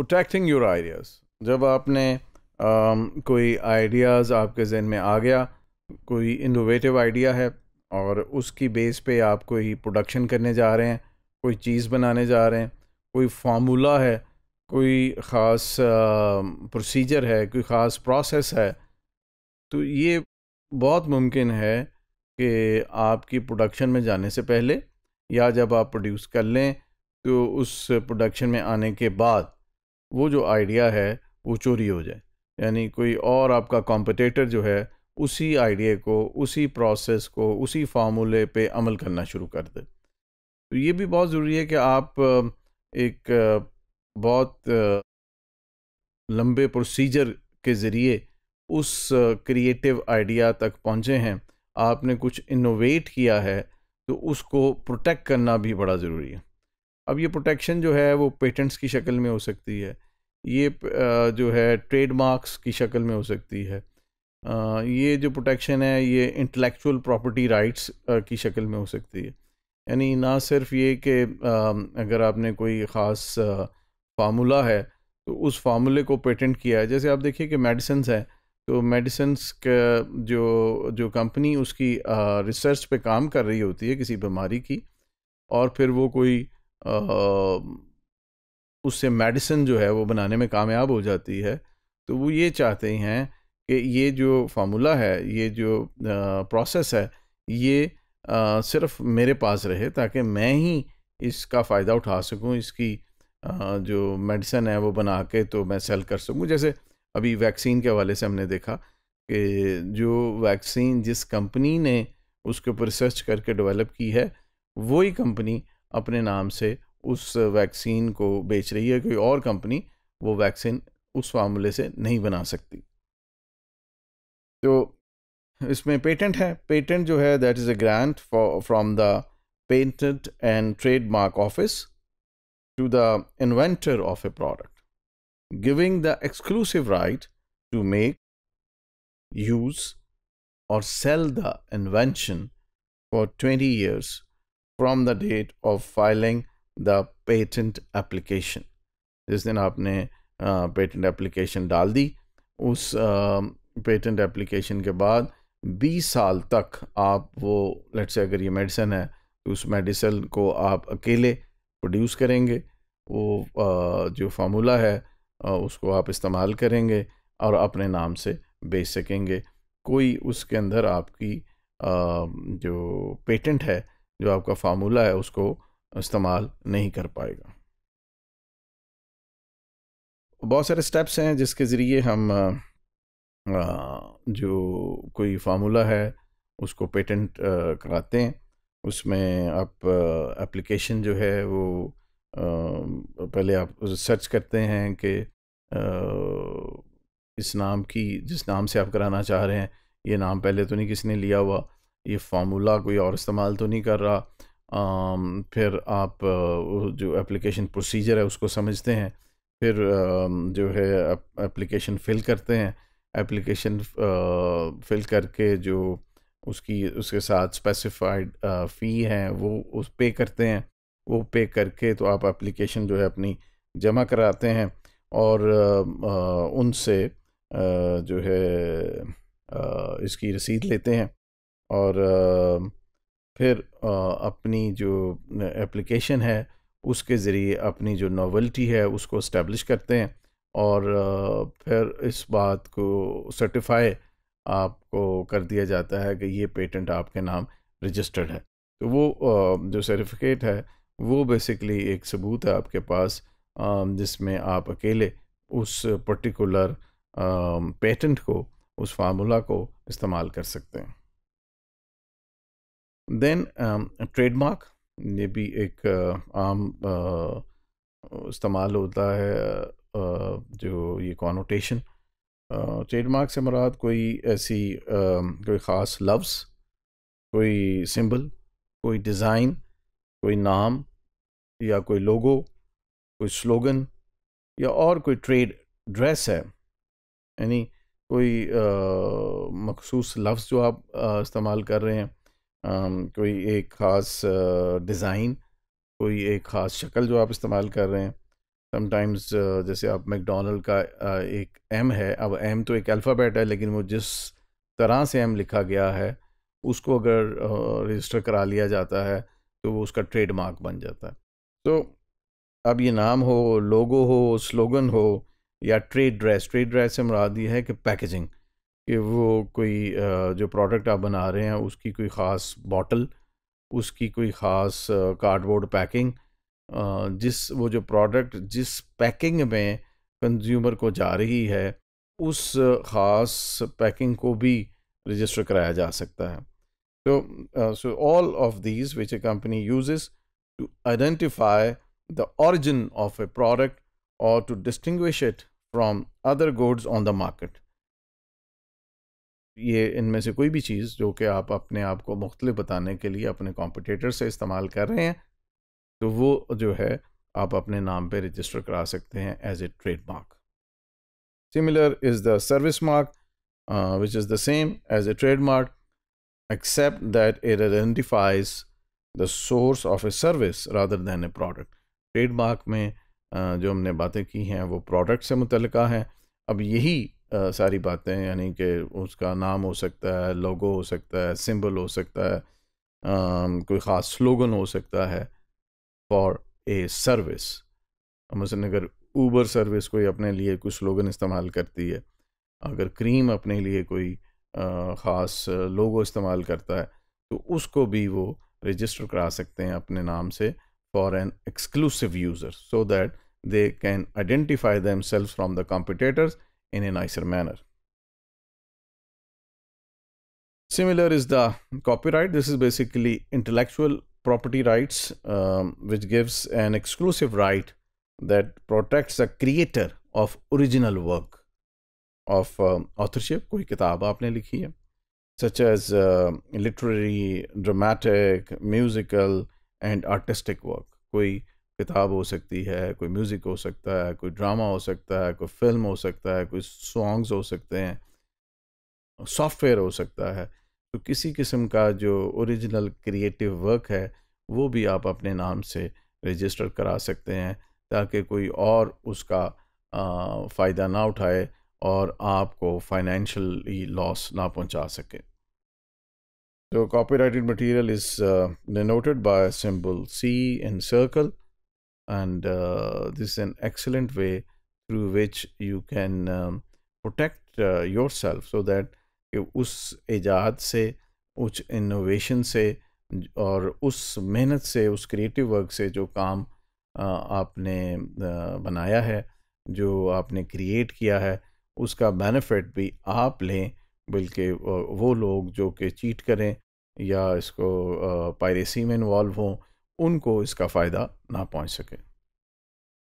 Protecting your ideas जब आपने um, कोई आइडियाज़ आपके जहन में आ गया कोई इनोवेटिव आइडिया है और उसकी बेस पे आप कोई प्रोडक्शन करने जा रहे हैं कोई चीज़ बनाने जा रहे हैं कोई फार्मूला है कोई ख़ास प्रोसीजर um, है कोई ख़ास प्रोसेस है तो ये बहुत मुमकिन है कि आपकी प्रोडक्शन में जाने से पहले या जब आप प्रोड्यूस कर लें तो उस प्रोडक्शन में आने के बाद वो जो आइडिया है वो चोरी हो जाए यानी कोई और आपका कॉम्पिटेटर जो है उसी आइडिया को उसी प्रोसेस को उसी फार्मूले पे अमल करना शुरू कर दे तो ये भी बहुत ज़रूरी है कि आप एक बहुत लंबे प्रोसीजर के ज़रिए उस क्रिएटिव आइडिया तक पहुँचे हैं आपने कुछ इनोवेट किया है तो उसको प्रोटेक्ट करना भी बड़ा ज़रूरी है अब ये प्रोटेक्शन जो है वो पेटेंट्स की शक्ल में हो सकती है ये जो है ट्रेडमार्क्स की शक्ल में हो सकती है ये जो प्रोटेक्शन है ये इंटेलेक्चुअल प्रॉपर्टी राइट्स की शक्ल में हो सकती है यानी ना सिर्फ ये कि अगर आपने कोई ख़ास फार्मूला है तो उस फार्मूले को पेटेंट किया है जैसे आप देखिए कि मेडिसिन हैं तो मेडिसिन जो जो कंपनी उसकी रिसर्च पे काम कर रही होती है किसी बीमारी की और फिर वो कोई उससे मेडिसिन जो है वो बनाने में कामयाब हो जाती है तो वो ये चाहते हैं कि ये जो फार्मूला है ये जो प्रोसेस है ये आ, सिर्फ मेरे पास रहे ताकि मैं ही इसका फ़ायदा उठा सकूं इसकी आ, जो मेडिसन है वो बना के तो मैं सेल कर सकूं जैसे अभी वैक्सीन के हवाले से हमने देखा कि जो वैक्सीन जिस कंपनी ने उसके ऊपर रिसर्च करके डेवलप की है वही कंपनी अपने नाम से उस वैक्सीन को बेच रही है कोई और कंपनी वो वैक्सीन उस फार्मूले से नहीं बना सकती तो इसमें पेटेंट है पेटेंट जो है that is a grant from the patent and trademark office to the inventor of a product giving the exclusive right to make use और sell the invention for twenty years from the date of filing the patent application जिस दिन आपने patent application डाल दी उस patent application के बाद 20 साल तक आप वो लेट से अगर ये मेडिसन है तो उस मेडिसन को आप अकेले प्रोड्यूस करेंगे वो जो फार्मूला है उसको आप इस्तेमाल करेंगे और अपने नाम से बेच सकेंगे कोई उसके अंदर आपकी जो पेटेंट है जो आपका फार्मूला है उसको इस्तेमाल नहीं कर पाएगा बहुत सारे स्टेप्स हैं जिसके ज़रिए हम जो कोई फार्मूला है उसको पेटेंट कराते हैं उसमें आप एप्लीकेशन जो है वो पहले आप सर्च करते हैं कि इस नाम की जिस नाम से आप कराना चाह रहे हैं ये नाम पहले तो नहीं किसी ने लिया हुआ ये फार्मूला कोई और इस्तेमाल तो नहीं कर रहा फिर आप जो एप्लीकेशन प्रोसीजर है उसको समझते हैं फिर जो है एप्लीकेशन फिल करते हैं एप्लीकेशन फिल करके जो उसकी उसके साथ स्पेसिफाइड फ़ी है वो उस पे करते हैं वो पे करके तो आप एप्लीकेशन जो है अपनी जमा कराते हैं और उनसे जो है इसकी रसीद लेते हैं और फिर अपनी जो एप्लीकेशन है उसके ज़रिए अपनी जो नॉवल्टी है उसको इस्टेब्लिश करते हैं और फिर इस बात को सर्टिफाई आपको कर दिया जाता है कि ये पेटेंट आपके नाम रजिस्टर्ड है तो वो जो सर्टिफिकेट है वो बेसिकली एक सबूत है आपके पास जिसमें आप अकेले उस पर्टिकुलर पेटेंट को उस फार्मूला को इस्तेमाल कर सकते हैं देन ट्रेडमार्क um, ये भी एक आम इस्तेमाल होता है जो ये कॉनोटेशन ट्रेडमार्क से मुराद कोई ऐसी कोई ख़ास लफ्स कोई सिंबल कोई डिज़ाइन कोई नाम या कोई लोगो कोई स्लोगन या और कोई ट्रेड ड्रेस है यानी कोई मखसूस लफ्ज़ जो आप इस्तेमाल कर रहे हैं कोई एक ख़ास डिज़ाइन कोई एक ख़ास शक्ल जो आप इस्तेमाल कर रहे हैं समटाइम्स जैसे आप मैकडोनल्ड का एक एम है अब एम तो एक अल्फ़ाबेट है लेकिन वो जिस तरह से एम लिखा गया है उसको अगर रजिस्टर करा लिया जाता है तो वो उसका ट्रेडमार्क बन जाता है तो अब ये नाम हो लोगो हो स्लोगन हो या ट्रेड ड्रेस ट्रेड ड्रेस से मुराद ये है कि पैकेजिंग कि वो कोई जो प्रोडक्ट आप बना रहे हैं उसकी कोई ख़ास बॉटल उसकी कोई ख़ास कार्डबोर्ड पैकिंग जिस वो जो प्रोडक्ट जिस पैकिंग में कंज्यूमर को जा रही है उस ख़ास पैकिंग को भी रजिस्टर कराया जा सकता है तो so all of these which a company uses to identify the origin of a product और to distinguish it from other goods on the market ये इनमें से कोई भी चीज़ जो कि आप अपने आप को मुख्तलिफ बताने के लिए अपने कॉम्पिटेटर से इस्तेमाल कर रहे हैं तो वो जो है आप अपने नाम पे रजिस्टर करा सकते हैं as a trademark similar is the service mark which is the same as a trademark except that it identifies the source of a service rather than a product trademark में uh, जो हमने बातें की हैं वो प्रोडक्ट से मुतलका हैं अब यही सारी बातें यानी कि उसका नाम हो सकता है लोगो हो सकता है सिंबल हो सकता है कोई ख़ास स्लोगन हो सकता है फॉर ए सर्विस मसलन अगर ऊबर सर्विस कोई अपने लिए कुछ स्लोगन इस्तेमाल करती है अगर क्रीम अपने लिए कोई ख़ास लोगो इस्तेमाल करता है तो उसको भी वो रजिस्टर करा सकते हैं अपने नाम से for an exclusive user so that they can identify themself from the competitors in a nicer manner. Similar is the copyright. This is basically intellectual property rights, um, which gives an exclusive right that protects the creator of original work of um, authorship. कोई किताब आपने लिखी है such as uh, literary, dramatic, musical, and artistic work. कोई किताब हो सकती है कोई म्यूज़िक हो सकता है कोई ड्रामा हो सकता है कोई फिल्म हो सकता है कोई सॉन्ग्स हो सकते हैं सॉफ्टवेयर हो सकता है तो किसी किस्म का जो ओरिजिनल क्रिएटिव वर्क है वो भी आप अपने नाम से रजिस्टर करा सकते हैं ताकि कोई और उसका फ़ायदा ना उठाए और आपको फाइनेंशियली लॉस ना पहुंचा सके तो copy material material uh, denoted by a C in circle and uh, this is an excellent way through which you can um, protect uh, yourself so that उस ईजाद से उस इनोवेशन से और उस मेहनत से उस क्रिएटिव वर्क से जो काम आपने बनाया है जो आपने क्रिएट किया है उसका बेनिफिट भी आप लें बल्कि वो लोग जो कि चीट करें या इसको पायरेसी में इन्वॉल्व हों उनको इसका फ़ायदा ना पहुंच सके